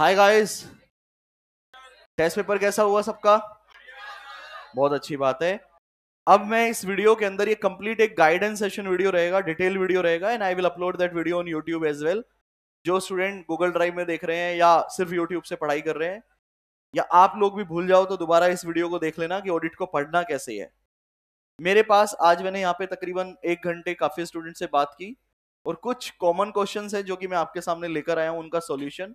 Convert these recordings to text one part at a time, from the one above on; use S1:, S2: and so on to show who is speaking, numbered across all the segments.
S1: Hi guys test paper कैसा हुआ सबका बहुत अच्छी बात है अब मैं इस वीडियो के अंदर ये कंप्लीट एक गाइडेंस सेशन वीडियो रहेगा डिटेल वीडियो रहेगा and I will upload that video on YouTube as well जो स्टूडेंट गूगल ड्राइव में देख रहे हैं या सिर्फ यूट्यूब से पढ़ाई कर रहे हैं या आप लोग भी भूल जाओ तो दोबारा इस वीडियो को देख लेना कि ऑडिट को पढ़ना कैसे है मेरे पास आज मैंने यहाँ पे तकरीबन एक घंटे काफी स्टूडेंट से बात की और कुछ कॉमन क्वेश्चन है जो कि मैं आपके सामने लेकर आया हूँ उनका सोल्यूशन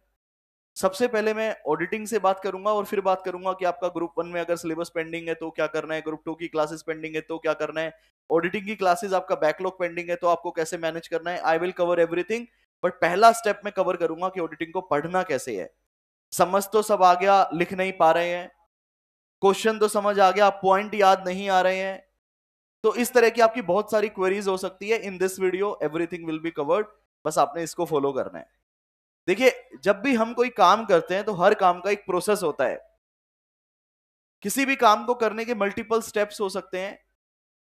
S1: सबसे पहले मैं ऑडिटिंग से बात करूंगा और फिर बात करूंगा कि आपका ग्रुप वन में अगर सिलेबस पेंडिंग है तो क्या करना है ग्रुप टू की क्लासेस पेंडिंग है तो क्या करना है ऑडिटिंग की क्लासेस आपका बैकलॉग पेंडिंग है तो आपको कैसे मैनेज करना है I will cover everything but पहला स्टेप मैं कवर करूंगा कि ऑडिटिंग को पढ़ना कैसे है समझ तो सब आ गया लिख नहीं पा रहे हैं क्वेश्चन तो समझ आ गया पॉइंट याद नहीं आ रहे हैं तो इस तरह की आपकी बहुत सारी क्वेरीज हो सकती है in this video everything will be covered बस आपने इसको फॉलो करना है देखिए जब भी हम कोई काम करते हैं तो हर काम का एक प्रोसेस होता है किसी भी काम को करने के मल्टीपल स्टेप्स हो सकते हैं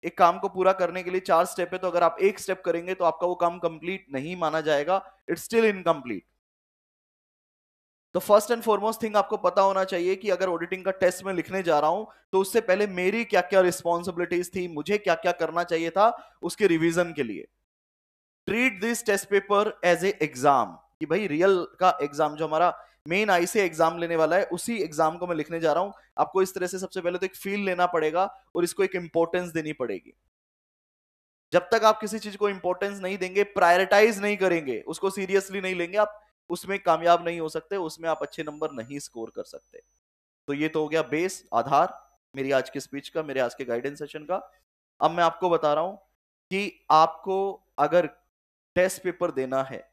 S1: एक काम को पूरा करने के लिए चार स्टेप है तो अगर आप एक स्टेप करेंगे तो आपका वो काम कंप्लीट नहीं माना जाएगा इट्स स्टिल इनकम्प्लीट तो फर्स्ट एंड फॉरमोस्ट थिंग आपको पता होना चाहिए कि अगर ऑडिटिंग का टेस्ट में लिखने जा रहा हूं तो उससे पहले मेरी क्या क्या रिस्पॉन्सिबिलिटीज थी मुझे क्या क्या करना चाहिए था उसके रिविजन के लिए treat this test paper as a exam कि भाई रियल का एग्जाम जो हमारा मेन आई से एग्जाम लेने वाला है उसी एग्जाम को मैं लिखने जा रहा हूं आपको इस तरह से सबसे पहले तो एक फील लेना पड़ेगा और इसको एक इंपॉर्टेंस देनी पड़ेगी जब तक आप किसी चीज को इंपॉर्टेंस नहीं देंगे प्रायोरिटाइज नहीं करेंगे उसको सीरियसली नहीं लेंगे आप उसमें कामयाब नहीं हो सकते उसमें आप अच्छे नंबर नहीं स्कोर कर सकते तो ये तो हो गया बेस आधार मेरी आज की स्पीच का मेरे आज के गाइडेंस सेशन का अब मैं आपको बता रहा हूं कि आपको अगर टेस्ट पेपर देना है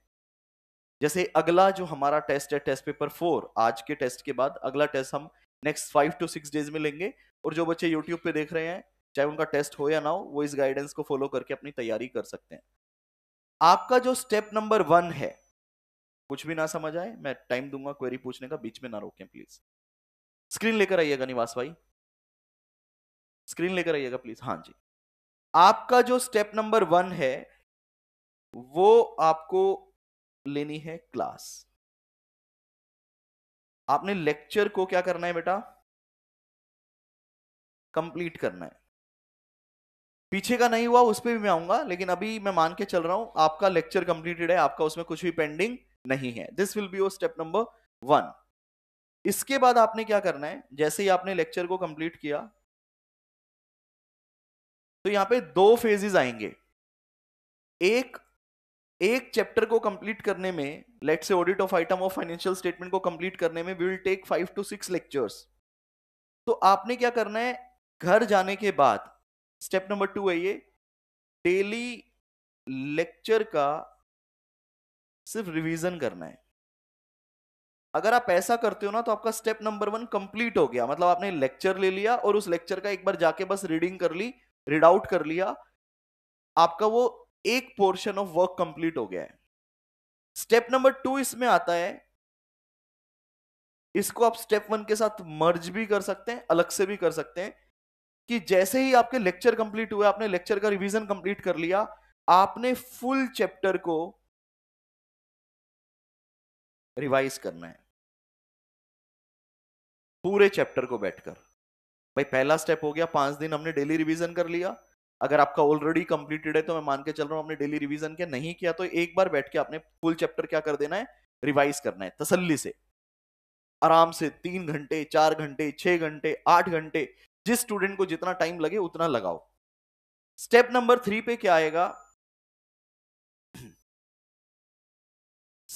S1: जैसे अगला जो हमारा टेस्ट है टेस्ट पेपर फोर आज के टेस्ट के बाद अगला टेस्ट हम next five to six days में लेंगे और जो बच्चे यूट्यूब पे देख रहे हैं चाहे उनका टेस्ट हो या ना हो वो इस गाइडेंस को फॉलो करके अपनी तैयारी कर सकते हैं आपका जो स्टेप नंबर वन है कुछ भी ना समझ आए मैं टाइम दूंगा क्वेरी पूछने का बीच में ना रोकें प्लीज स्क्रीन लेकर आइएगा निवास भाई स्क्रीन लेकर आइएगा प्लीज हाँ जी आपका जो स्टेप नंबर वन है वो आपको लेनी है क्लास
S2: आपने लेक्चर को क्या करना है बेटा
S1: कंप्लीट करना है पीछे का नहीं हुआ उस पर भी मैं आऊंगा लेकिन अभी मैं मान के चल रहा हूं आपका लेक्चर कंप्लीटेड है आपका उसमें कुछ भी पेंडिंग नहीं है this will be uh step number one इसके बाद आपने क्या करना है जैसे ही आपने लेक्चर को कंप्लीट किया तो यहां पे दो फेजेस आएंगे एक एक चैप्टर को कंप्लीट करने में let's say audit of item of financial statement को कंप्लीट करने में we will take five to six lectures तो आपने क्या करना है घर जाने के बाद स्टेप नंबर टू है ये डेली लेक्चर का सिर्फ रिवीजन करना है अगर आप ऐसा करते हो ना तो आपका स्टेप नंबर वन कंप्लीट हो गया मतलब आपने लेक्चर ले लिया और उस लेक्चर का एक बार जाके बस रीडिंग कर ली रीड आउट कर लिया आपका वो एक पोर्शन ऑफ वर्क कंप्लीट हो गया है स्टेप नंबर टू इसमें आता है इसको आप स्टेप वन के साथ मर्ज भी कर सकते हैं अलग से भी कर सकते हैं कि जैसे ही आपके लेक्चर कंप्लीट हुए आपने लेक्चर का रिवीजन कंप्लीट कर लिया आपने फुल चैप्टर को रिवाइज करना है पूरे चैप्टर को बैठकर भाई पहला स्टेप हो गया पांच दिन हमने डेली रिवीजन कर लिया अगर आपका ऑलरेडी कंप्लीटेड है तो मैं मान के चल रहा हूं आपने डेली रिवीजन के नहीं किया तो एक बार बैठ के आपने फुल चैप्टर क्या कर देना है रिवाइज करना है तसल्ली से आराम से तीन घंटे चार घंटे छह घंटे आठ घंटे जिस स्टूडेंट को जितना टाइम लगे उतना लगाओ स्टेप नंबर थ्री पे क्या आएगा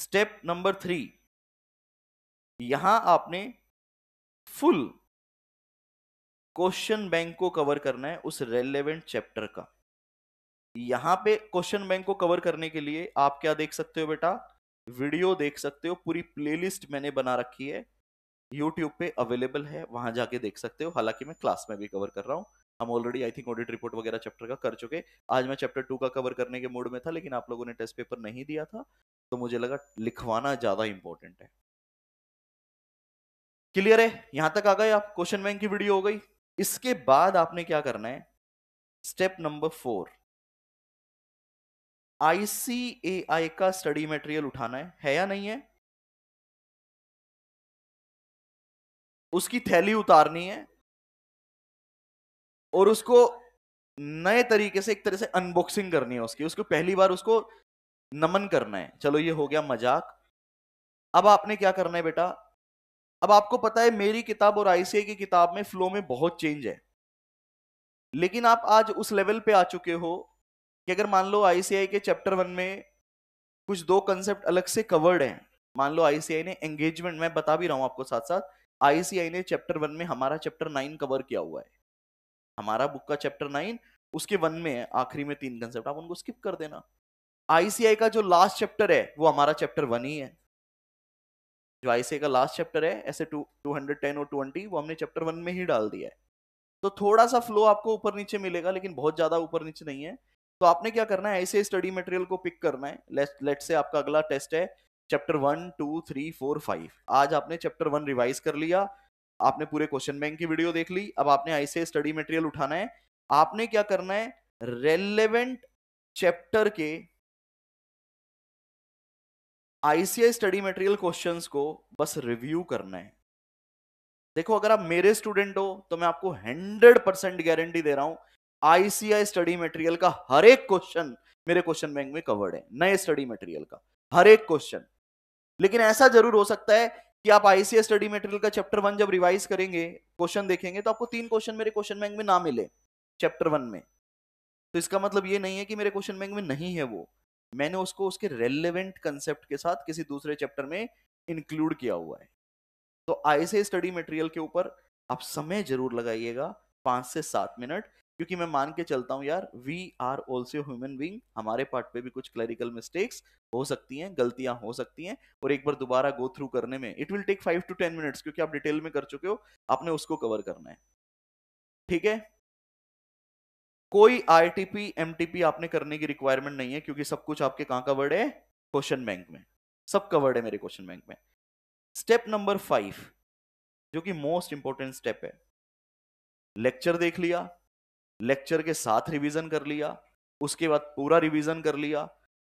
S1: स्टेप नंबर थ्री यहां आपने फुल क्वेश्चन बैंक को कवर करना है उस रेलेवेंट चैप्टर का यहां पे क्वेश्चन बैंक को कवर करने के लिए आप क्या देख सकते हो बेटा वीडियो देख सकते हो पूरी प्लेलिस्ट मैंने बना रखी है यूट्यूब पे अवेलेबल है वहां जाके देख सकते हो हालांकि मैं क्लास में भी कवर कर रहा हूँ हम already I think audit report वगैरह चैप्टर का कर चुके आज मैं चैप्टर टू का कवर करने के मूड में था लेकिन आप लोगों ने टेस्ट पेपर नहीं दिया था तो मुझे लगा लिखवाना ज्यादा इंपॉर्टेंट है क्लियर है यहां तक आ गए आप क्वेश्चन बैंक की वीडियो हो गई इसके बाद आपने क्या करना है स्टेप नंबर फोर आईसीएआई का स्टडी मटेरियल उठाना है है या नहीं है
S2: उसकी थैली उतारनी है
S1: और उसको नए तरीके से एक तरह से अनबॉक्सिंग करनी है उसकी उसको पहली बार उसको नमन करना है चलो ये हो गया मजाक अब आपने क्या करना है बेटा अब आपको पता है मेरी किताब और आईसीए की किताब में फ्लो में बहुत चेंज है लेकिन आप आज उस लेवल पे आ चुके हो कि अगर मान लो आईसीआई के चैप्टर वन में कुछ दो कंसेप्ट अलग से कवर्ड हैं मान लो आईसीआई ने एंगेजमेंट मैं बता भी रहा हूँ आपको साथ साथ आईसीआई ने चैप्टर वन में हमारा चैप्टर नाइन कवर किया हुआ है हमारा बुक का चैप्टर नाइन उसके वन में है आखिरी में तीन कंसेप्ट आप उनको स्किप कर देना आईसीआई का जो लास्ट चैप्टर है वो हमारा चैप्टर वन ही है जो आईसीए का लास्ट चैप्टर है ऐसे टू टू हंड्रेड टेन और ट्वेंटी वो हमने चैप्टर वन में ही डाल दिया है तो थोड़ा सा फ्लो आपको ऊपर नीचे मिलेगा लेकिन बहुत ज़्यादा ऊपर नीचे नहीं है तो आपने क्या करना है ऐसे स्टडी मटेरियल को पिक करना है लेट लेट से आपका अगला टेस्ट है chapter one two three four five आज आपने चैप्टर वन रिवाइज कर लिया आपने पूरे क्वेश्चन बैंक की वीडियो देख ली अब आपने ऐसे स्टडी मटेरियल उठाना है आपने क्या करना है रेलेवेंट चैप्टर के आईसीआई स्टडी मटेरियल क्वेश्चंस को बस रिव्यू करना है देखो अगर आप मेरे स्टूडेंट हो तो मैं आपको हंड्रेड परसेंट गारंटी दे रहा हूं आईसीआई स्टडी मटेरियल का हर एक क्वेश्चन मेरे क्वेश्चन बैंक में कवर्ड है नए स्टडी मटेरियल का हर एक क्वेश्चन लेकिन ऐसा जरूर हो सकता है कि आप आईसीआई स्टडी मटेरियल का चैप्टर वन जब रिवाइज करेंगे क्वेश्चन देखेंगे तो आपको तीन क्वेश्चन मेरे क्वेश्चन बैंक में ना मिले चैप्टर वन में तो इसका मतलब ये नहीं है कि मेरे क्वेश्चन बैंक में नहीं है वो मैंने उसको उसके रेलिवेंट कंसेप्ट के साथ किसी दूसरे चैप्टर में इंक्लूड किया हुआ है तो ऐसे स्टडी मटेरियल के ऊपर आप समय जरूर लगाइएगा पाँच से सात मिनट क्योंकि मैं मान के चलता हूँ यार we are also human being हमारे पार्ट पे भी कुछ क्लरिकल मिस्टेक्स हो सकती हैं गलतियां हो सकती हैं और एक बार दोबारा गो थ्रू करने में it will take five to ten minutes क्योंकि आप डिटेल में कर चुके हो आपने उसको कवर करना है ठीक है कोई आरटीपी एमटीपी आपने करने की रिक्वायरमेंट नहीं है क्योंकि सब कुछ आपके कहां कवर्ड है क्वेश्चन बैंक में सब कवर्ड है मेरे क्वेश्चन बैंक में स्टेप नंबर फाइव जो कि मोस्ट इंपॉर्टेंट स्टेप है लेक्चर देख लिया लेक्चर के साथ रिवीजन कर लिया उसके बाद पूरा रिवीजन कर लिया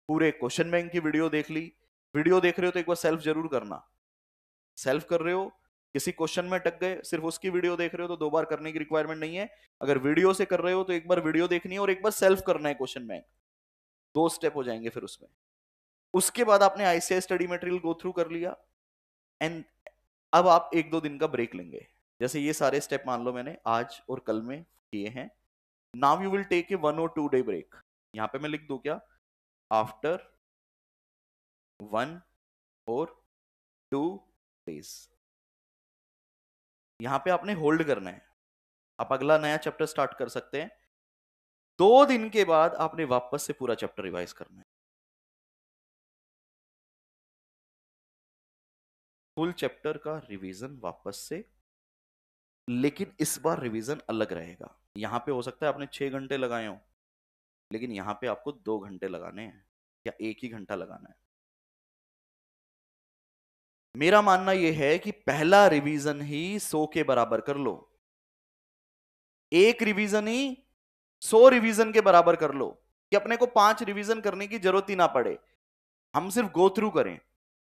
S1: पूरे क्वेश्चन बैंक की वीडियो देख ली वीडियो देख रहे हो तो एक बार सेल्फ जरूर करना सेल्फ कर रहे हो किसी क्वेश्चन में टक गए सिर्फ उसकी वीडियो देख रहे हो तो दो बार करने की रिक्वायरमेंट नहीं है अगर वीडियो से कर रहे हो तो एक बार वीडियो देखनी है और एक बार सेल्फ करना है क्वेश्चन में दो स्टेप हो जाएंगे फिर उसमें उसके बाद आपने ICAI study material go through कर लिया एंड अब आप एक दो दिन का ब्रेक लेंगे जैसे ये सारे स्टेप मान लो मैंने आज और कल में किए हैं now you will take a one और टू डे ब्रेक यहाँ पे मैं लिख दू क्या आफ्टर वन और टू डेज यहां पे आपने होल्ड करना है आप अगला नया चैप्टर स्टार्ट कर सकते हैं दो दिन के बाद आपने वापस से पूरा
S2: चैप्टर रिवाइज करना है
S1: फुल चैप्टर का रिवीजन वापस से लेकिन इस बार रिवीजन अलग रहेगा यहां पे हो सकता है आपने छह घंटे लगाए हो लेकिन यहां पे आपको दो घंटे लगाने हैं या एक ही घंटा लगाना है मेरा मानना यह है कि पहला रिवीजन ही सौ के बराबर कर लो एक रिवीजन ही सौ रिवीजन के बराबर कर लो कि अपने को पांच रिवीजन करने की जरूरत ही ना पड़े हम सिर्फ गो थ्रू करें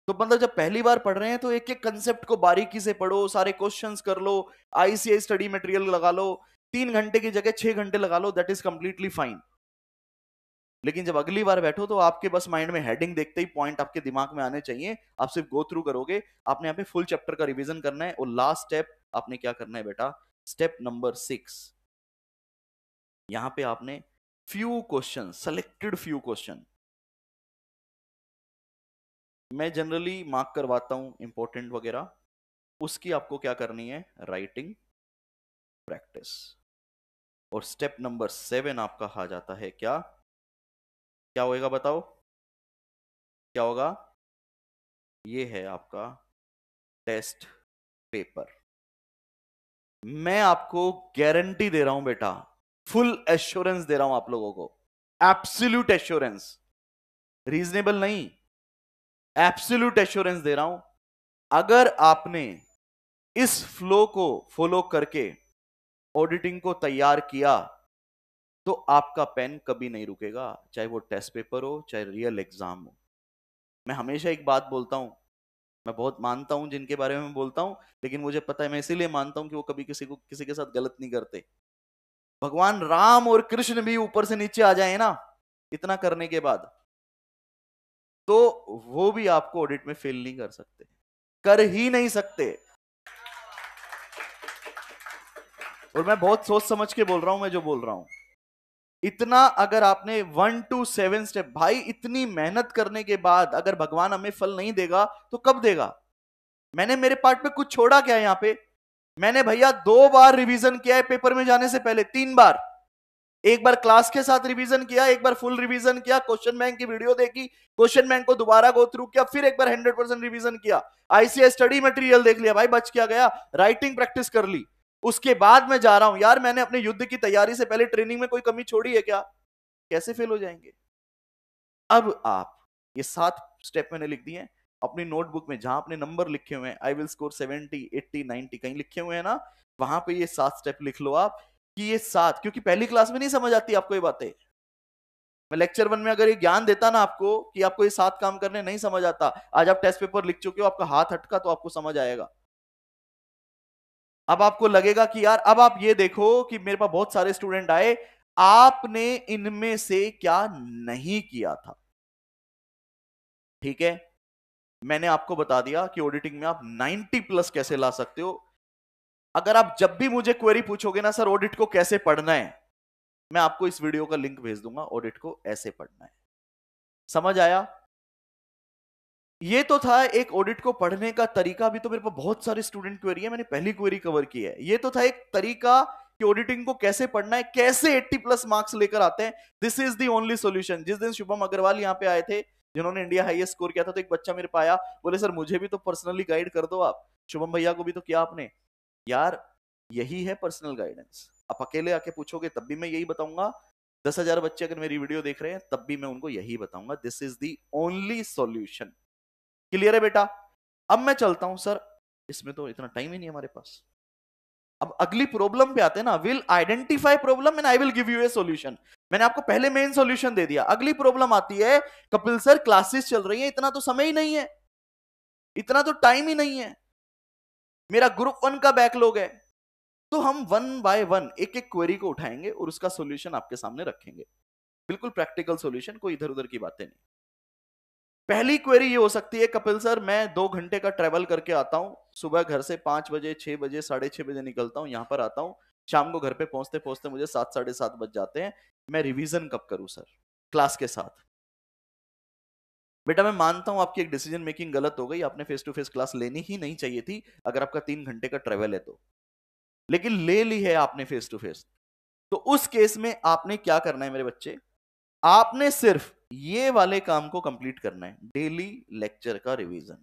S1: तो मतलब जब पहली बार पढ़ रहे हैं तो एक एक कंसेप्ट को बारीकी से पढ़ो सारे क्वेश्चंस कर लो आईसीआई स्टडी मटेरियल लगा लो तीन घंटे की जगह छह घंटे लगा लो दैट इज कंप्लीटली फाइन लेकिन जब अगली बार बैठो तो आपके बस माइंड में हेडिंग देखते ही पॉइंट आपके दिमाग में आने चाहिए आप सिर्फ गो थ्रू करोगे आपने यहाँ पे फुल चैप्टर का रिविजन करना है और लास्ट स्टेप आपने क्या करना है बेटा स्टेप नंबर सिक्स यहाँ पे आपने few question selected few question मैं जनरली मार्क करवाता हूं इंपॉर्टेंट वगैरह उसकी आपको क्या करनी है राइटिंग प्रैक्टिस और स्टेप नंबर सेवन आपका आ जाता है क्या क्या होएगा बताओ क्या होगा ये है आपका टेस्ट पेपर मैं आपको गारंटी दे रहा हूं बेटा फुल एश्योरेंस दे रहा हूं आप लोगों को एब्सोल्यूट एश्योरेंस रीजनेबल नहीं एब्सोल्यूट एश्योरेंस दे रहा हूं अगर आपने इस फ्लो को फॉलो करके ऑडिटिंग को तैयार किया तो आपका पेन कभी नहीं रुकेगा चाहे वो टेस्ट पेपर हो चाहे रियल एग्जाम हो मैं हमेशा एक बात बोलता हूँ मैं बहुत मानता हूँ जिनके बारे में बोलता हूँ लेकिन मुझे पता है मैं इसीलिए मानता हूँ कि वो कभी किसी को किसी के साथ गलत नहीं करते भगवान राम और कृष्ण भी ऊपर से नीचे आ जाए ना इतना करने के बाद तो वो भी आपको ऑडिट में फेल नहीं कर सकते कर ही नहीं सकते और मैं बहुत सोच समझ के बोल रहा हूं मैं जो बोल रहा हूं इतना अगर आपने वन टू सेवन स्टेप भाई इतनी मेहनत करने के बाद अगर भगवान हमें फल नहीं देगा तो कब देगा मैंने मेरे पार्ट पे कुछ छोड़ा क्या यहाँ पे मैंने भैया दो बार रिवीजन किया है पेपर में जाने से पहले तीन बार एक बार क्लास के साथ रिवीजन किया एक बार फुल रिवीजन किया क्वेश्चन बैंक की वीडियो देखी क्वेश्चन बैंक को दोबारा गो थ्रू किया फिर एक बार हंड्रेड परसेंट रिवीजन किया आईसीआई स्टडी मटेरियल देख लिया भाई बच क्या गया राइटिंग प्रैक्टिस कर ली उसके बाद मैं जा रहा हूं यार मैंने अपने युद्ध की तैयारी से पहले ट्रेनिंग में कोई कमी छोड़ी है क्या कैसे फेल हो जाएंगे अब आप ये सात स्टेप मैंने लिख दिए अपनी नोटबुक में जहां अपने नंबर लिखे हुए हैं I will score seventy eighty ninety कहीं लिखे हुए हैं ना वहां पे ये सात स्टेप लिख लो आप कि ये सात क्योंकि पहली क्लास में नहीं समझ आती आपको ये बातें मैं लेक्चर वन में अगर ये ज्ञान देता ना आपको कि आपको ये सात काम करने नहीं समझ आता आज आप टेस्ट पेपर लिख चुके हो आपका हाथ हटका तो आपको समझ आएगा अब आपको लगेगा कि यार अब आप ये देखो कि मेरे पास बहुत सारे स्टूडेंट आए आपने इनमें से क्या नहीं किया था ठीक है मैंने आपको बता दिया कि ऑडिटिंग में आप 90 प्लस कैसे ला सकते हो अगर आप जब भी मुझे क्वेरी पूछोगे ना सर ऑडिट को कैसे पढ़ना है मैं आपको इस वीडियो का लिंक भेज दूंगा ऑडिट को ऐसे पढ़ना है समझ आया ये तो था एक ऑडिट को पढ़ने का तरीका भी तो मेरे पास बहुत सारे स्टूडेंट क्वेरी है मैंने पहली क्वेरी कवर की है ये तो था एक तरीका कि ऑडिटिंग को कैसे पढ़ना है कैसे 80 प्लस मार्क्स लेकर आते हैं this is the only solution जिस दिन शुभम अग्रवाल यहाँ पे आए थे जिन्होंने इंडिया हाईएस्ट स्कोर किया था तो एक बच्चा मेरे पाया बोले सर मुझे भी तो पर्सनली गाइड कर दो आप शुभम भैया को भी तो किया आपने यार यही है पर्सनल गाइडेंस आप अकेले आके पूछोगे तब भी मैं यही बताऊंगा दस हजार बच्चे अगर मेरी वीडियो देख रहे हैं तब भी मैं उनको यही बताऊंगा this is the only solution clear है बेटा अब मैं चलता हूं सर इसमें तो इतना टाइम ही नहीं हमारे पास अब अगली प्रॉब्लम पे आते हैं ना will identify problem and I will give you a solution मैंने आपको पहले मेन सॉल्यूशन दे दिया अगली प्रॉब्लम आती है कपिल सर क्लासेस चल रही है इतना तो समय ही नहीं है इतना तो टाइम ही नहीं है मेरा ग्रुप वन का बैकलॉग है तो हम वन बाय वन एक एक क्वेरी को उठाएंगे और उसका सोल्यूशन आपके सामने रखेंगे बिल्कुल प्रैक्टिकल सोल्यूशन कोई इधर उधर की बातें नहीं पहली क्वेरी ये हो सकती है कपिल सर मैं दो घंटे का ट्रेवल करके आता हूँ सुबह घर से पांच बजे छह बजे साढ़े छह बजे निकलता हूँ यहाँ पर आता हूँ शाम को घर पे पहुंचते पहुंचते मुझे सात साढ़े सात बज जाते हैं मैं रिवीजन कब करूँ सर क्लास के साथ बेटा मैं मानता हूँ आपकी एक डिसीजन मेकिंग गलत हो गई आपने फेस टू फेस क्लास लेनी ही नहीं चाहिए थी अगर आपका तीन घंटे का ट्रेवल है तो लेकिन ले ली है आपने फेस टू फेस तो उस केस में आपने क्या करना है मेरे बच्चे आपने सिर्फ ये वाले काम को कंप्लीट करना है डेली लेक्चर का रिवीजन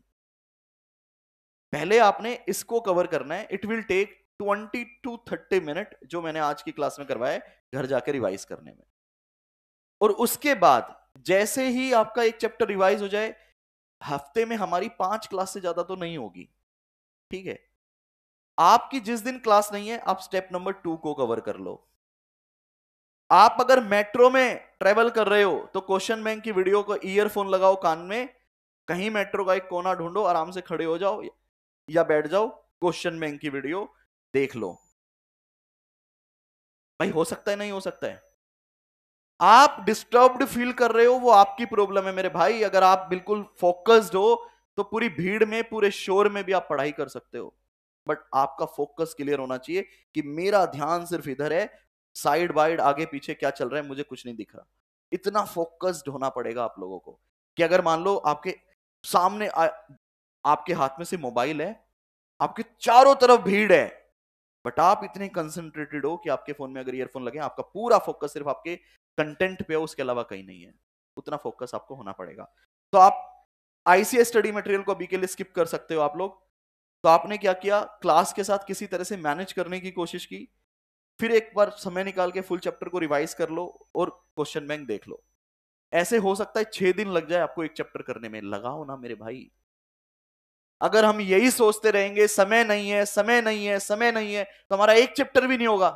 S1: पहले आपने इसको कवर करना है it will take 20 to 30 minute जो मैंने आज की क्लास में करवाया घर जाके रिवाइज करने में और उसके बाद जैसे ही आपका एक चैप्टर रिवाइज हो जाए हफ्ते में हमारी पांच क्लास से ज्यादा तो नहीं होगी ठीक है आपकी जिस दिन क्लास नहीं है आप स्टेप नंबर टू को कवर कर लो आप अगर मेट्रो में ट्रेवल कर रहे हो तो क्वेश्चन बैंक की वीडियो को ईयरफोन लगाओ कान में कहीं मेट्रो का एक कोना ढूंढो आराम से खड़े हो जाओ या बैठ जाओ क्वेश्चन बैंक की वीडियो देख लो भाई हो सकता है नहीं हो सकता है आप डिस्टर्ब्ड फील कर रहे हो वो आपकी प्रॉब्लम है मेरे भाई अगर आप बिल्कुल फोकस्ड हो तो पूरी भीड़ में पूरे शोर में भी आप पढ़ाई कर सकते हो बट आपका फोकस क्लियर होना चाहिए कि मेरा ध्यान सिर्फ इधर है साइड बाइड आगे पीछे क्या चल रहा है मुझे कुछ नहीं दिख रहा इतना फोकस्ड होना पड़ेगा आप लोगों को कि अगर मान लो आपके सामने आ, आपके हाथ में से मोबाइल है आपके चारों तरफ भीड़ है बट आप इतने कंसंट्रेटेड हो कि आपके फोन में अगर ईयरफोन लगे आपका पूरा फोकस सिर्फ आपके कंटेंट पे हो उसके अलावा कहीं नहीं है उतना फोकस आपको होना पड़ेगा तो आप आईसीएस स्टडी मटेरियल को अभी के लिए स्किप कर सकते हो आप लोग तो आपने क्या किया क्लास के साथ किसी तरह से मैनेज करने की कोशिश की फिर एक बार समय निकाल के फुल चैप्टर को रिवाइज कर लो और क्वेश्चन बैंक देख लो ऐसे हो सकता है छह दिन लग जाए आपको एक चैप्टर करने में लगाओ ना मेरे भाई अगर हम यही सोचते रहेंगे समय नहीं है समय नहीं है समय नहीं है तो हमारा एक चैप्टर भी नहीं होगा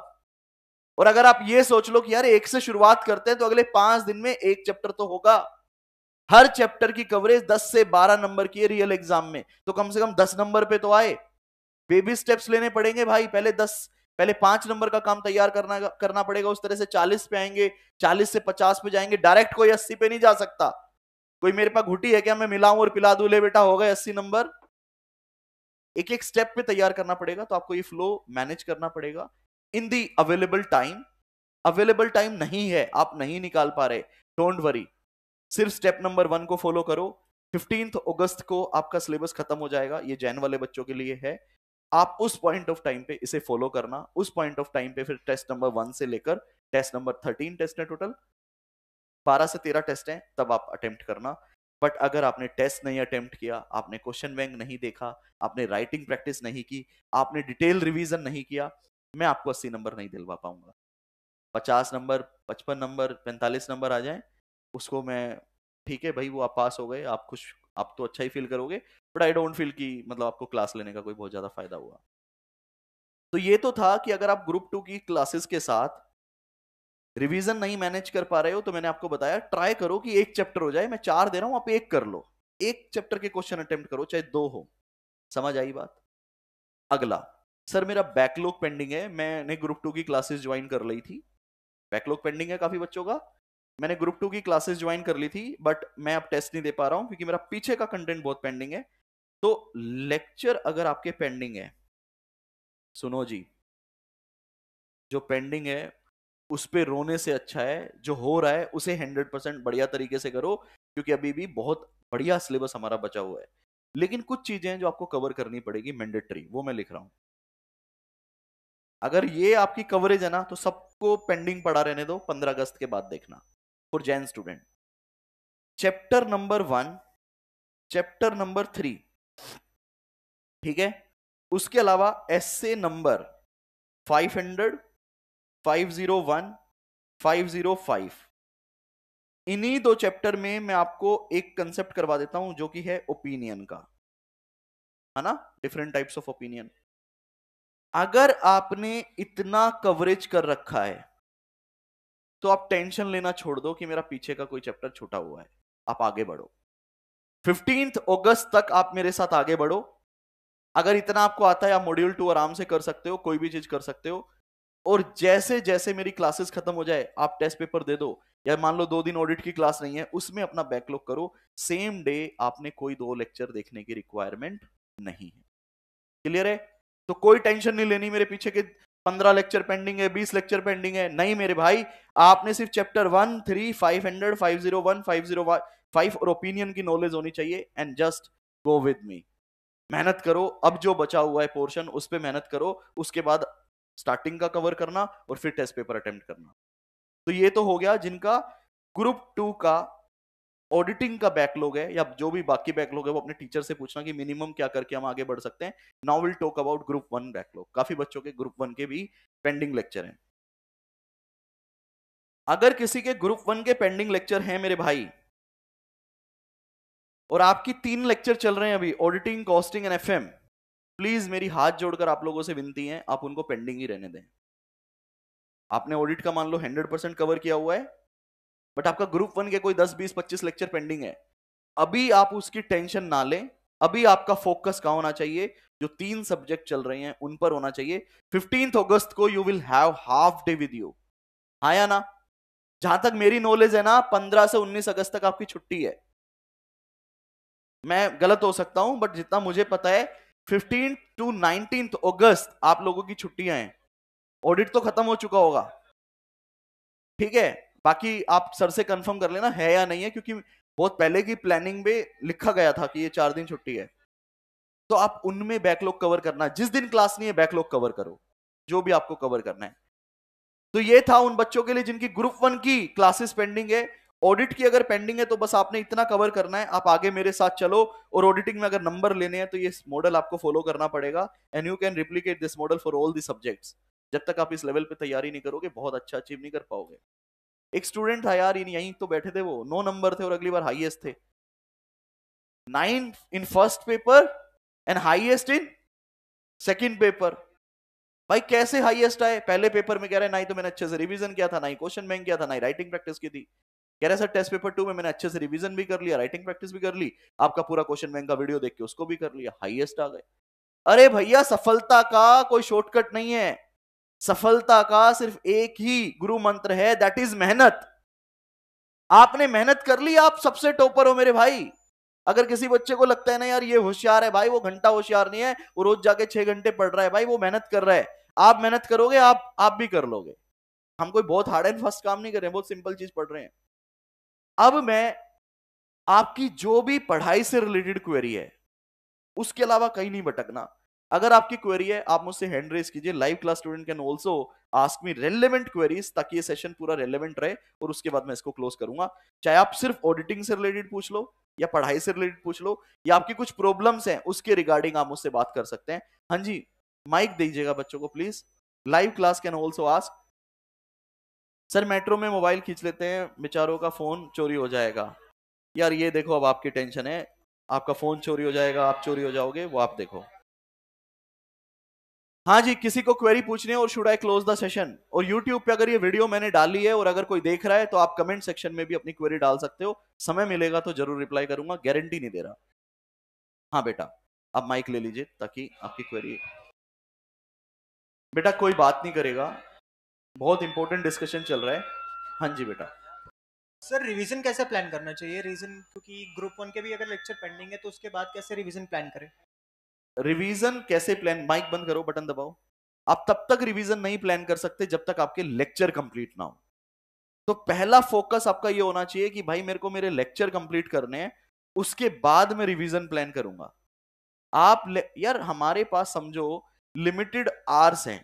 S1: और अगर आप ये सोच लो कि यार एक से शुरुआत करते हैं तो अगले पांच दिन में एक चैप्टर तो होगा हर चैप्टर की कवरेज दस से बारह नंबर की है रियल एग्जाम में तो कम से कम दस नंबर पे तो आए बेबी स्टेप्स लेने पड़ेंगे भाई पहले दस पहले पांच नंबर का काम तैयार करना करना पड़ेगा उस तरह से चालीस पे आएंगे चालीस से पचास पे जाएंगे डायरेक्ट कोई अस्सी पे नहीं जा सकता कोई मेरे पास घुटी है क्या मैं मिलाऊं और पिला दू ले बेटा हो गए अस्सी नंबर एक एक स्टेप पे तैयार करना पड़ेगा तो आपको ये फ्लो मैनेज करना पड़ेगा in the available time available time नहीं है आप नहीं निकाल पा रहे डोंट वरी सिर्फ स्टेप नंबर वन को फॉलो करो फिफ्टींथ अगस्त को आपका सिलेबस खत्म हो जाएगा ये जैन वाले बच्चों के लिए है आप उस पॉइंट ऑफ टाइम पे इसे फॉलो करना उस पॉइंट ऑफ टाइम पे फिर टेस्ट नंबर वन से लेकर टेस्ट नंबर थर्टीन टेस्ट है टोटल बारह से तेरह टेस्ट हैं तब आप अटेम्प्ट करना बट अगर आपने टेस्ट नहीं अटेम्प्ट किया आपने क्वेश्चन बैंक नहीं देखा आपने राइटिंग प्रैक्टिस नहीं की आपने डिटेल रिवीजन नहीं किया मैं आपको अस्सी नंबर नहीं दिलवा पाऊंगा पचास नंबर पचपन नंबर पैंतालीस नंबर आ जाए उसको मैं ठीक है भाई वो आप पास हो गए आप खुश आप तो अच्छा ही फील करोगे बट आई डोंट फील कि मतलब आपको क्लास लेने का कोई बहुत ज़्यादा फायदा हुआ तो ये तो था कि अगर आप ग्रुप टू की क्लासेस के साथ रिवीजन नहीं मैनेज कर पा रहे हो तो मैंने आपको बताया ट्राई करो कि एक चैप्टर हो जाए मैं चार दे रहा हूं आप एक कर लो एक चैप्टर के क्वेश्चन अटेम्प्ट करो चाहे दो हो समझ आई बात अगला सर मेरा बैकलॉग पेंडिंग है मैंने ग्रुप टू की क्लासेस ज्वाइन कर ली थी बैकलॉग पेंडिंग है काफी बच्चों का मैंने ग्रुप टू की क्लासेस ज्वाइन कर ली थी बट मैं अब टेस्ट नहीं दे पा रहा हूँ क्योंकि मेरा पीछे का कंटेंट बहुत पेंडिंग है तो लेक्चर अगर आपके पेंडिंग है सुनो जी जो पेंडिंग है उस पर रोने से अच्छा है जो हो रहा है उसे हंड्रेड परसेंट बढ़िया तरीके से करो क्योंकि अभी भी बहुत बढ़िया सिलेबस हमारा बचा हुआ है लेकिन कुछ चीजें हैं जो आपको कवर करनी पड़ेगी मैंडेटरी वो मैं लिख रहा हूं अगर ये आपकी कवरेज है ना तो सबको पेंडिंग पड़ा रहने दो पंद्रह अगस्त के बाद देखना for Jain student chapter number one chapter number three ठीक है उसके अलावा एसए नंबर 500, 501, 505 इन्हीं दो चैप्टर में मैं आपको एक कंसेप्ट करवा देता हूं जो कि है ओपिनियन का है ना डिफरेंट टाइप्स ऑफ ओपिनियन अगर आपने इतना कवरेज कर रखा है तो आप टेंशन लेना छोड़ दो कि मेरा पीछे का कोई चैप्टर छूटा हुआ है आप आगे बढ़ो फिफ्टीन अगस्त तक आप मेरे साथ आगे बढ़ो अगर इतना आपको आता है आप मॉड्यूल टू आराम से कर सकते हो कोई भी चीज कर सकते हो और जैसे जैसे मेरी क्लासेस खत्म हो जाए आप टेस्ट पेपर दे दो या मान लो दो दिन ऑडिट की क्लास नहीं है उसमें अपना बैकलॉग करो सेम डे आपने कोई दो लेक्चर देखने की रिक्वायरमेंट नहीं है क्लियर है तो कोई टेंशन नहीं लेनी मेरे पीछे के पंद्रह लेक्चर पेंडिंग है बीस लेक्चर पेंडिंग है नहीं मेरे भाई आपने सिर्फ chapter one three five hundred five zero one five zero five और ओपिनियन की नॉलेज होनी चाहिए and just go with me मेहनत करो अब जो बचा हुआ है पोर्शन उस पर मेहनत करो उसके बाद स्टार्टिंग का कवर करना और फिर टेस्ट पेपर अटेम्प्ट करना तो ये तो हो गया जिनका ग्रुप टू का ऑडिटिंग का बैकलॉग है या जो भी बाकी बैकलॉग है वो अपने टीचर से पूछना कि मिनिमम क्या करके हम आगे बढ़ सकते हैं now will talk about group one backlog काफी बच्चों के ग्रुप वन के भी पेंडिंग लेक्चर हैं अगर किसी के ग्रुप वन के पेंडिंग लेक्चर हैं मेरे भाई और आपकी तीन लेक्चर चल रहे हैं अभी auditing costing and F please मेरी हाथ जोड़कर आप लोगों से विनती है आप उनको पेंडिंग ही रहने दें आपने ऑडिट का मान लो हंड्रेड परसेंट कवर किया हुआ है बट आपका ग्रुप वन के कोई दस बीस पच्चीस लेक्चर पेंडिंग है अभी आप उसकी टेंशन ना लें अभी आपका फोकस कहाँ होना चाहिए जो तीन सब्जेक्ट चल रहे हैं उन पर होना चाहिए फिफ्टीन अगस्त को you will have half day with you आया ना जहां तक मेरी नॉलेज है ना पंद्रह से उन्नीस अगस्त तक आपकी छुट्टी है मैं गलत हो सकता हूं बट जितना मुझे पता है फिफ्टीन टू नाइनटीन अगस्त आप लोगों की छुट्टियां हैं ऑडिट तो खत्म हो चुका होगा ठीक है बाकी आप सर से कंफर्म कर लेना है या नहीं है क्योंकि बहुत पहले की प्लानिंग में लिखा गया था कि ये चार दिन छुट्टी है तो आप उनमें बैकलॉग कवर करना जिस दिन क्लास नहीं है बैकलॉग कवर करो जो भी आपको कवर करना है तो ये था उन बच्चों के लिए जिनकी ग्रुप वन की क्लासेस पेंडिंग है ऑडिट की अगर पेंडिंग है तो बस आपने इतना कवर करना है आप आगे मेरे साथ चलो और ऑडिटिंग में अगर नंबर लेने हैं तो ये मॉडल आपको फॉलो करना पड़ेगा and you can replicate this model for all the subjects जब तक आप इस लेवल पे तैयारी नहीं करोगे बहुत अच्छा अचीव नहीं कर पाओगे एक स्टूडेंट था यार यहीं तो बैठे थे वो नो नंबर थे और अगली बार हाईएस्ट थे nine in first paper and highest in second paper भाई कैसे हाईएस्ट आए पहले पेपर में कह रहे ना ही तो मैंने अच्छे से रिवीजन किया था ना ही क्वेश्चन बैंक किया था ना ही राइटिंग प्रैक्टिस की थी कह रहे सर टेस्ट पेपर टू में मैंने अच्छे से रिवीजन भी कर लिया राइटिंग प्रैक्टिस भी कर ली आपका पूरा क्वेश्चन बैंक का वीडियो देख के उसको भी कर लिया हाईएस्ट आ गए अरे भैया सफलता का कोई शॉर्टकट नहीं है सफलता का सिर्फ एक ही गुरु मंत्र है दैट इज मेहनत आपने मेहनत कर ली आप सबसे टोपर हो मेरे भाई अगर किसी बच्चे को लगता है ना यार ये होशियार है भाई वो घंटा होशियार नहीं है वो रोज जाके छह घंटे पढ़ रहा है भाई वो मेहनत कर रहा है आप मेहनत करोगे आप आप भी कर लोगे हम कोई बहुत हार्ड एंड फर्स्ट काम नहीं कर रहे हैं बहुत सिंपल चीज पढ़ रहे हैं अब मैं आपकी जो भी पढ़ाई से रिलेटेड क्वेरी है उसके अलावा कहीं नहीं भटकना अगर आपकी क्वेरी है आप मुझसे हैंड रेस कीजिए live class student can also ask me relevant queries ताकि ये सेशन पूरा रेलिवेंट रहे और उसके बाद मैं इसको क्लोज करूंगा चाहे आप सिर्फ ऑडिटिंग से रिलेटेड पूछ लो या पढ़ाई से रिलेटेड पूछ लो या आपकी कुछ प्रॉब्लम्स हैं उसके रिगार्डिंग आप मुझसे बात कर सकते हैं हाँ जी माइक दीजिएगा बच्चों को please live class can also ask sir metro में मोबाइल खींच लेते हैं बेचारों का फोन चोरी हो जाएगा यार ये देखो अब आपकी टेंशन है आपका फोन चोरी हो जाएगा आप चोरी हो जाओगे वो आप देखो हाँ जी किसी को क्वेरी पूछनी है और should I close the session और यूट्यूब पे अगर ये वीडियो मैंने डाली है और अगर कोई देख रहा है तो आप कमेंट सेक्शन में भी अपनी क्वेरी डाल सकते हो समय मिलेगा तो जरूर रिप्लाई करूंगा गारंटी नहीं दे रहा हाँ बेटा आप माइक ले लीजिए ताकि आपकी क्वेरी बेटा कोई बात नहीं करेगा बहुत इंपॉर्टेंट डिस्कशन चल रहा है हाँ जी बेटा सर रिविजन कैसे प्लान करना चाहिए रीजन क्योंकि ग्रुप वन के भी अगर लेक्चर पेंडिंग है तो उसके बाद कैसे रिविजन प्लान करें रिवीजन कैसे प्लान माइक बंद करो बटन दबाओ आप तब तक रिवीजन नहीं प्लान कर सकते जब तक आपके लेक्चर कंप्लीट ना हो तो पहला फोकस आपका ये होना चाहिए कि भाई मेरे को मेरे लेक्चर कंप्लीट करने हैं उसके बाद में रिवीजन प्लान करूंगा आप यार हमारे पास समझो लिमिटेड आर्स हैं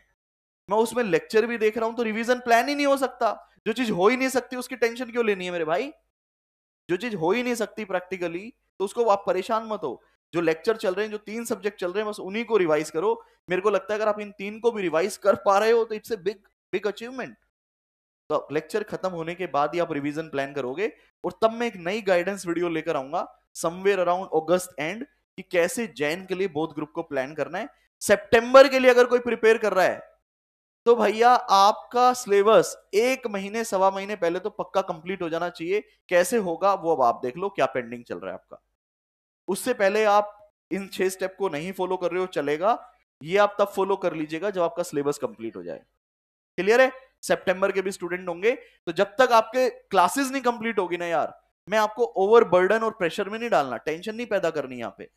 S1: मैं उसमें लेक्चर भी देख रहा हूं तो रिवीजन प्लान ही नहीं हो सकता जो चीज हो ही नहीं सकती उसकी टेंशन क्यों लेनी है मेरे भाई जो चीज हो ही नहीं सकती प्रैक्टिकली तो उसको आप परेशान मत हो जो लेक्चर चल रहे हैं जो तीन सब्जेक्ट चल रहे हैं बस उन्हीं को रिवाइज करो मेरे को लगता है अगर आप इन तीन को भी रिवाइज कर पा रहे हो तो it's a big big achievement तो लेक्चर खत्म होने के बाद ही आप रिवीजन प्लान करोगे और तब मैं एक नई गाइडेंस वीडियो लेकर आऊंगा समवेयर अराउंड ऑगस्ट एंड कि कैसे जैन के लिए बोध ग्रुप को प्लान करना है सितंबर के लिए अगर कोई प्रिपेयर कर रहा है तो भैया आपका सिलेबस एक महीने सवा महीने पहले तो पक्का कंप्लीट हो जाना चाहिए कैसे होगा वो अब आप देख लो क्या पेंडिंग चल रहा है आपका उससे पहले आप इन छह स्टेप को नहीं फॉलो कर रहे हो चलेगा ये आप तब फॉलो कर लीजिएगा जब आपका सिलेबस कंप्लीट हो जाए क्लियर है सेप्टेंबर के भी स्टूडेंट होंगे तो जब तक आपके क्लासेस नहीं कंप्लीट होगी ना यार मैं आपको ओवर बर्डन और प्रेशर में नहीं डालना टेंशन नहीं पैदा करनी यहाँ पे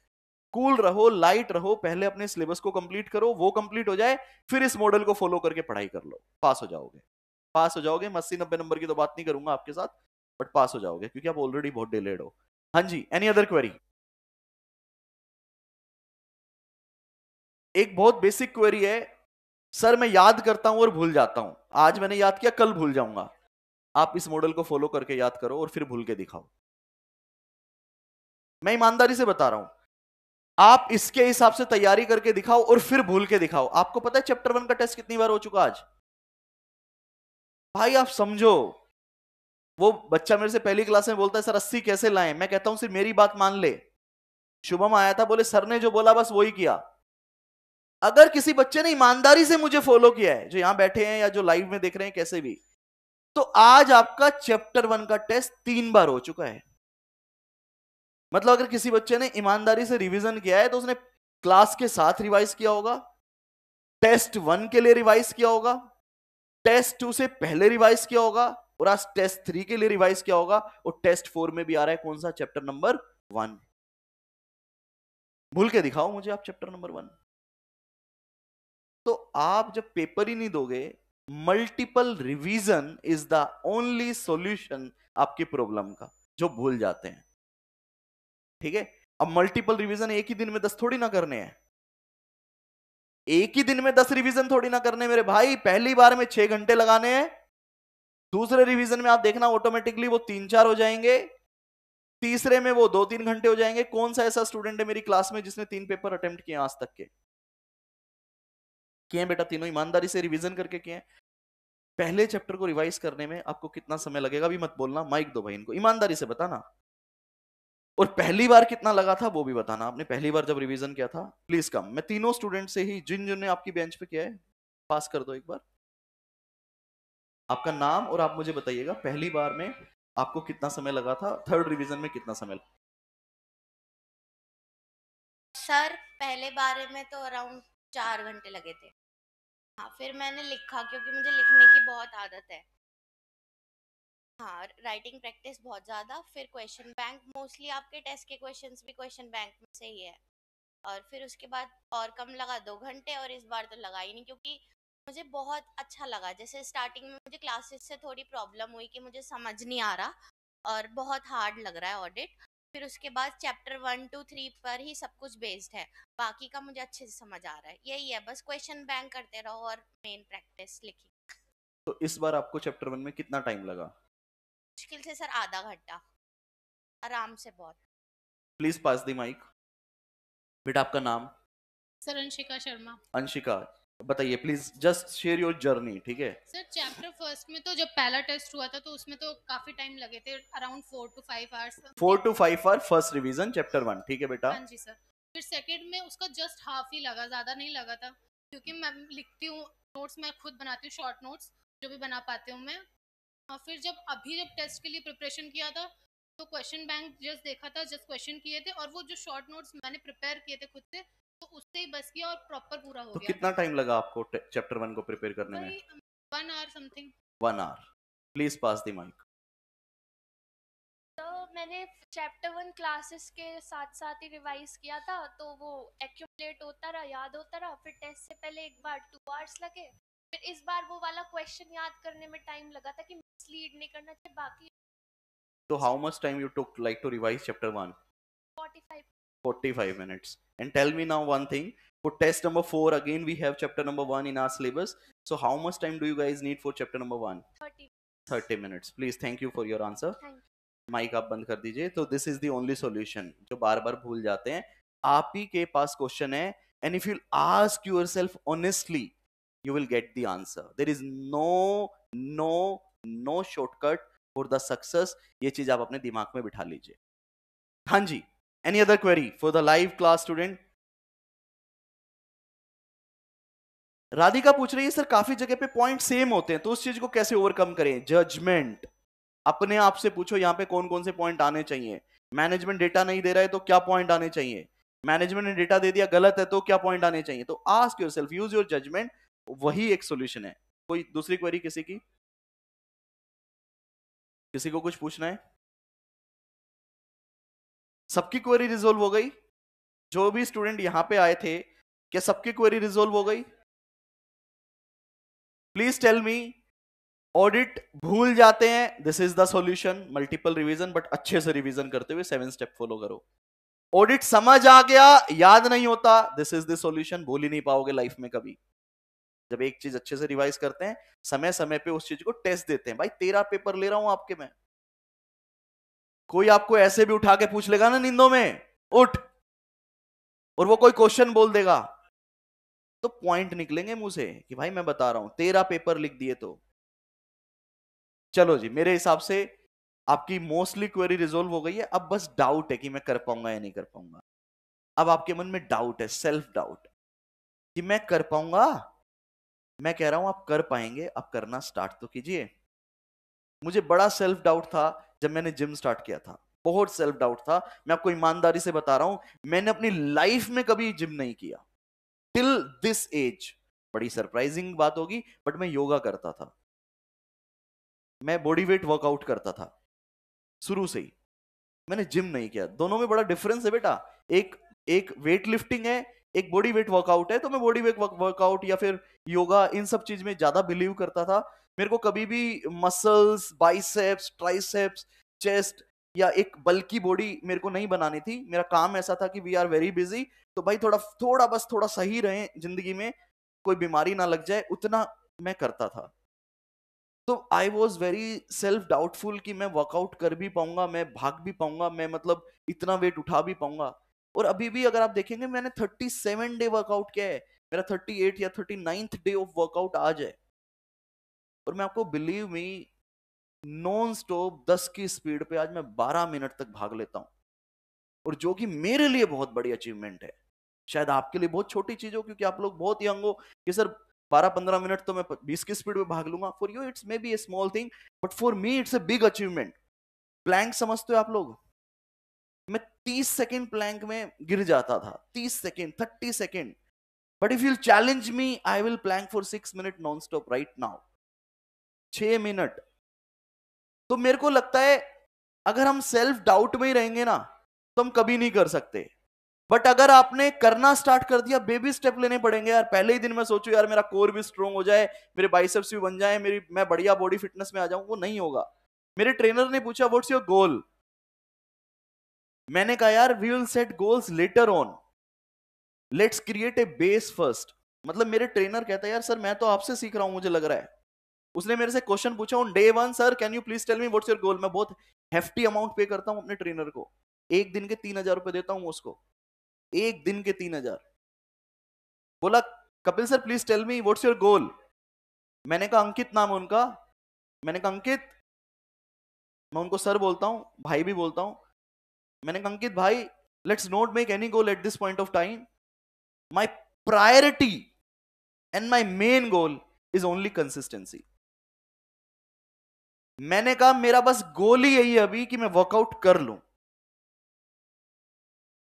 S1: कूल रहो लाइट रहो पहले अपने सिलेबस को कंप्लीट करो वो कंप्लीट हो जाए फिर इस मॉडल को फॉलो करके पढ़ाई कर लो पास हो जाओगे पास हो जाओगे मैं अस्सी नब्बे नंबर की तो बात नहीं करूंगा आपके साथ बट पास हो जाओगे क्योंकि आप ऑलरेडी बहुत डिलेड हो हाँ जी एनी अदर क्वेरी एक बहुत बेसिक क्वेरी है सर मैं याद करता हूं और भूल जाता हूं आज मैंने याद किया कल भूल जाऊंगा आप इस मॉडल को फॉलो करके याद करो और फिर भूल के दिखाओ मैं ईमानदारी से बता रहा हूं आप इसके हिसाब से तैयारी करके दिखाओ और फिर भूल के दिखाओ आपको पता है चैप्टर वन का टेस्ट कितनी बार हो चुका आज भाई आप समझो वो बच्चा मेरे से पहली क्लास में बोलता है सर अस्सी कैसे लाए मैं कहता हूं सिर्फ मेरी बात मान ले शुभम आया था बोले सर ने जो बोला बस वही किया अगर किसी बच्चे ने ईमानदारी से मुझे फॉलो किया है जो यहां बैठे हैं या जो लाइव में देख रहे हैं कैसे भी तो आज आपका चैप्टर वन का टेस्ट तीन बार हो चुका है मतलब अगर किसी बच्चे ने ईमानदारी से रिवीजन किया है तो उसने क्लास के साथ रिवाइज किया होगा टेस्ट वन के लिए रिवाइज किया होगा टेस्ट टू से पहले रिवाइज किया होगा और आज टेस्ट थ्री के लिए रिवाइज किया होगा और टेस्ट फोर में भी आ रहा है कौन सा चैप्टर नंबर वन भूल के दिखाओ मुझे आप चैप्टर नंबर वन तो आप जब पेपर ही नहीं दोगे multiple revision is the only solution आपकी प्रॉब्लम का जो भूल जाते हैं ठीक है अब मल्टीपल रिवीजन एक ही दिन में दस थोड़ी ना करने हैं एक ही दिन में दस रिवीजन थोड़ी ना करने मेरे भाई पहली बार में छह घंटे लगाने हैं दूसरे रिवीजन में आप देखना ऑटोमेटिकली वो तीन चार हो जाएंगे तीसरे में वो दो तीन घंटे हो जाएंगे कौन सा ऐसा स्टूडेंट है मेरी क्लास में जिसने तीन पेपर अटेम्प्ट किए आज तक के किए हैं बेटा तीनों ईमानदारी से रिविजन करके किए हैं पहले चैप्टर को रिवाइज करने में आपको कितना समय लगेगा भी मत बोलना माइक दो भाई इनको ईमानदारी से बताना और पहली बार कितना लगा था वो भी बताना आपने पहली बार जब रिवीजन किया था प्लीज कम मैं तीनों स्टूडेंट से ही जिन जिन ने आपकी बेंच पे किया है पास कर दो एक बार आपका नाम और आप मुझे बताइएगा पहली बार में आपको कितना समय लगा था थर्ड रिवीजन में कितना समय लगा
S2: सर पहले बारे में तो अराउंड चार घंटे लगे थे हाँ फिर मैंने लिखा क्योंकि मुझे लिखने की बहुत आदत है हाँ राइटिंग प्रैक्टिस बहुत ज़्यादा फिर क्वेश्चन बैंक मोस्टली आपके टेस्ट के क्वेश्चन भी क्वेश्चन बैंक में से ही है और फिर उसके बाद और कम लगा दो घंटे और इस बार तो लगा ही नहीं क्योंकि मुझे बहुत अच्छा लगा जैसे स्टार्टिंग में मुझे क्लासेस से थोड़ी प्रॉब्लम हुई कि मुझे समझ नहीं आ रहा और बहुत हार्ड लग रहा है ऑडिट फिर उसके बाद चैप्टर वन टू थ्री पर ही सब कुछ बेस्ड है बाकी का मुझे अच्छे से समझ आ रहा है यही है बस क्वेश्चन बैंक करते रहो और मेन प्रैक्टिस लिखी
S1: तो इस बार आपको चैप्टर वन में कितना टाइम लगा
S2: मुश्किल से सर आधा घंटा आराम से बहुत
S1: प्लीज पास दी माइक बेटा आपका नाम
S2: सर अंशिका शर्मा
S1: अंशिका बताइए please just share your journey ठीक है
S2: सर चैप्टर फर्स्ट में तो जब पहला टेस्ट हुआ था तो उसमें तो काफी टाइम लगे थे around four to five hours four to
S1: five hour first revision chapter one ठीक है बेटा हाँ
S2: जी सर फिर सेकंड में उसका जस्ट हाफ ही लगा ज्यादा नहीं लगा था क्योंकि मैं लिखती हूँ नोट्स मैं खुद बनाती हूँ शॉर्ट नोट्स जो भी बना पाती हूँ मैं और फिर जब अभी जब टेस्ट के लिए प्रिपरेशन किया था तो क्वेश्चन बैंक जस्ट देखा था जस्ट क्वेश्चन किए थे और वो जो शॉर्ट नोट्स मैंने प्रिपेयर किए थे खुद से तो उससे ही बस किया और प्रॉपर पूरा हो तो गया कितना
S1: टाइम लगा आपको चैप्टर वन को प्रिपेयर करने में
S2: one hour something
S1: one hour please pass the mike
S2: मैंने चैप्टर वन क्लासेस के साथ साथ ही रिवाइज किया था तो वो एक्यूमलेट होता रहा याद होता रहा फिर टेस्ट से पहले एक बार टू आवर्स लगे फिर इस बार वो वाला क्वेश्चन याद करने में टाइम लगा था कि मिसलीड नहीं करना चाहिए बाकी
S1: तो how much time you took like to revise chapter 1 45 45 minutes. And tell me now one thing. For test number 4, again we have chapter number 1 in our syllabus. So how much time do you guys need for chapter number 1? 30. minutes. 30 minutes. Please, thank you for your answer. thank mike आप बंद कर दीजिए तो this is the only solution जो बार बार भूल जाते हैं आप ही के पास क्वेश्चन है and if you ask yourself honestly you will get the answer there is no no no shortcut for the success ये चीज आप अपने दिमाग में बिठा लीजिए हाँ जी Any other query for the live class student? Radhika पूछ रही है सर काफी जगह पे पॉइंट सेम होते हैं तो उस चीज को कैसे ओवरकम करें जजमेंट अपने आप से पूछो यहाँ पे कौन कौन से पॉइंट आने चाहिए मैनेजमेंट डेटा नहीं दे रहा है तो क्या पॉइंट आने चाहिए मैनेजमेंट ने डेटा दे दिया गलत है तो क्या पॉइंट आने चाहिए तो ask yourself use your judgement वही एक सोल्यूशन है कोई दूसरी क्वेरी किसी की किसी को कुछ पूछना है सबकी क्वेरी रिजोल्व हो गई जो भी स्टूडेंट यहां पे आए थे क्या सबकी क्वेरी रिजोल्व हो गई प्लीज टेल मी ऑडिट भूल जाते हैं this is the solution multiple revision but अच्छे से रिवीजन करते हुए सेवन स्टेप फॉलो करो ऑडिट समझ आ गया याद नहीं होता दिस इज द सॉल्यूशन भूल ही नहीं पाओगे लाइफ में कभी जब एक चीज अच्छे से रिवाइज करते हैं समय समय पे उस चीज को टेस्ट देते हैं भाई तेरा पेपर ले रहा हूं आपके मैं कोई आपको ऐसे भी उठा के पूछ लेगा ना नींदों में उठ और वो कोई क्वेश्चन बोल देगा तो पॉइंट निकलेंगे मुंह से कि भाई मैं बता रहा हूं तेरा पेपर लिख दिए तो चलो जी मेरे हिसाब से आपकी मोस्टली क्वेरी रिजोल्व हो गई है अब बस डाउट है कि मैं कर पाऊंगा या नहीं कर पाऊंगा अब आपके मन में डाउट है सेल्फ डाउट कि मैं कर पाऊंगा मैं कह रहा हूं आप कर पाएंगे आप करना स्टार्ट तो कीजिए मुझे बड़ा सेल्फ डाउट था जब मैंने जिम स्टार्ट किया था बहुत सेल्फ डाउट था मैं आपको ईमानदारी से बता रहा हूं मैंने अपनी लाइफ में कभी जिम नहीं किया टिल दिस एज बड़ी सरप्राइजिंग बात होगी बट मैं योगा करता था मैं बॉडी वेट वर्कआउट करता था शुरू से ही मैंने जिम नहीं किया दोनों में बड़ा डिफरेंस है बेटा एक एक वेट लिफ्टिंग है एक बॉडी वेट वर्कआउट है तो मैं बॉडी वेट वर्कआउट या फिर योगा इन सब चीज में ज्यादा बिलीव करता था मेरे को कभी भी मसल्स बाइसेप्स ट्राइसेप्स चेस्ट या एक बल्कि बॉडी मेरे को नहीं बनानी थी मेरा काम ऐसा था कि वी आर वेरी बिजी तो भाई थोड़ा थोड़ा बस थोड़ा सही रहे जिंदगी में कोई बीमारी ना लग जाए उतना मैं करता था तो I was very self doubtful कि मैं वर्कआउट कर भी पाऊंगा मैं भाग भी पाऊंगा मैं मतलब इतना वेट उठा भी पाऊंगा और अभी भी अगर आप देखेंगे मैंने थर्टी सेवन डे वर्कआउट किया है मेरा थर्टी एट या thirty ninth day of workout आज है और मैं आपको बिलीव मी नॉन स्टॉप दस की स्पीड पे आज मैं बारह मिनट तक भाग लेता हूं और जो कि मेरे लिए बहुत बड़ी अचीवमेंट है शायद आपके लिए बहुत छोटी चीज हो क्योंकि आप लोग बहुत यंग हो कि सर बारह पंद्रह मिनट तो मैं बीस की स्पीड में भाग लूंगा for you it's maybe a small thing but for me it's a big achievement plank समझते हो आप लोग मैं तीस सेकेंड प्लैंक में गिर जाता था तीस second thirty second but if you challenge me I will plank for six minute non stop right now छ मिनट तो मेरे को लगता है अगर हम सेल्फ डाउट में ही रहेंगे ना तो हम कभी नहीं कर सकते बट अगर आपने करना स्टार्ट कर दिया बेबी स्टेप लेने पड़ेंगे यार पहले ही दिन में सोचो यार मेरा कोर भी स्ट्रोंग हो जाए मेरे बाइसेप्स भी बन जाए मेरी मैं बढ़िया बॉडी फिटनेस में आ जाऊं वो नहीं होगा मेरे ट्रेनर ने पूछा व्हाट्स योर गोल मैंने कहा यार we will set goals later on let's create a base first मतलब मेरे ट्रेनर कहता है यार सर मैं तो आपसे सीख रहा हूं मुझे लग रहा है उसने मेरे से क्वेश्चन पूछा on day one sir can you please tell me what's your goal मैं बहुत हेफ्टी अमाउंट पे करता हूँ अपने ट्रेनर को एक दिन के तीन हजार रुपए देता हूँ उसको एक दिन के तीन हजार बोला Kapil sir please tell me what's your goal मैंने कहा अंकित नाम है उनका मैंने कहा अंकित मैं उनको सर बोलता हूँ भाई भी बोलता हूँ मैंने कहा अंकित भाई let's not make any goal at this point of time my priority and my main goal is only consistency मैंने कहा मेरा बस गोल ही यही अभी कि मैं वर्कआउट कर लू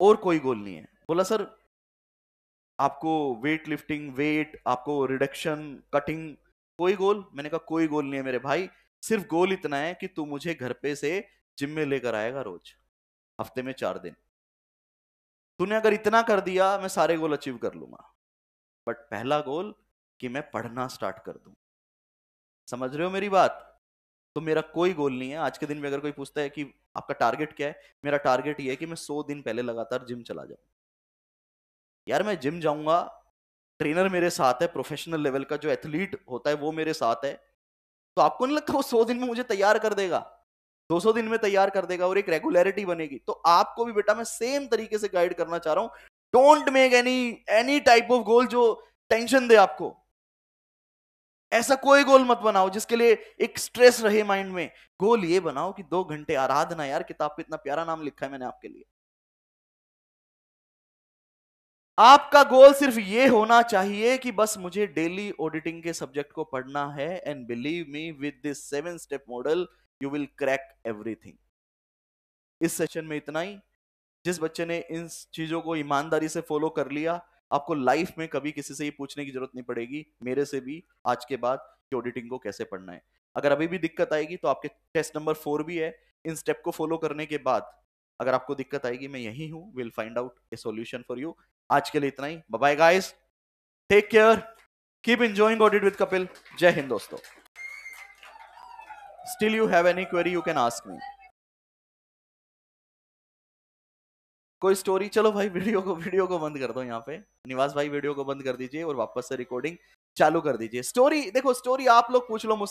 S1: और कोई गोल नहीं है बोला सर आपको वेट लिफ्टिंग वेट आपको रिडक्शन कटिंग कोई गोल मैंने कहा कोई गोल नहीं है मेरे भाई सिर्फ गोल इतना है कि तू मुझे घर पे से जिम में लेकर आएगा रोज हफ्ते में चार दिन तूने अगर इतना कर दिया मैं सारे गोल अचीव कर लूंगा बट पहला गोल कि मैं पढ़ना स्टार्ट कर दू समझ रहे हो मेरी बात तो मेरा कोई गोल नहीं है आज के दिन में अगर कोई पूछता है कि आपका टारगेट क्या है मेरा टारगेट ये है कि मैं सौ दिन पहले लगातार जिम चला जाऊँ यार मैं जिम जाऊंगा ट्रेनर मेरे साथ है प्रोफेशनल लेवल का जो एथलीट होता है वो मेरे साथ है तो आपको नहीं लगता वो सौ दिन में मुझे तैयार कर देगा दो सौ दिन में तैयार कर देगा और एक रेगुलरिटी बनेगी तो आपको भी बेटा मैं सेम तरीके से गाइड करना चाह रहा हूँ don't make any any type of goal जो टेंशन दे आपको ऐसा कोई गोल मत बनाओ जिसके लिए एक स्ट्रेस रहे माइंड में गोल ये बनाओ कि दो घंटे आराधना यार किताब पे इतना प्यारा नाम लिखा है मैंने आपके लिए आपका गोल सिर्फ ये होना चाहिए कि बस मुझे डेली ऑडिटिंग के सब्जेक्ट को पढ़ना है and believe me with this seven step model you will crack everything इस सेशन में इतना ही जिस बच्चे ने इन चीजों को ईमानदारी से फॉलो कर लिया आपको लाइफ में कभी किसी से ये पूछने की जरूरत नहीं पड़ेगी मेरे से भी आज के बाद कि ऑडिटिंग को कैसे पढ़ना है अगर अभी भी दिक्कत आएगी तो आपके टेस्ट नंबर फोर भी है इन स्टेप को फॉलो करने के बाद अगर आपको दिक्कत आएगी मैं यही हूँ will find out a solution for you आज के लिए इतना ही bye guys take care keep enjoying audit with Kapil जय हिंद दोस्तों still you have any query you can ask me कोई स्टोरी चलो भाई वीडियो को वीडियो को बंद कर दो यहाँ पे निवास भाई वीडियो को बंद कर दीजिए और वापस से रिकॉर्डिंग चालू कर दीजिए स्टोरी देखो स्टोरी आप लोग पूछ लो मुझसे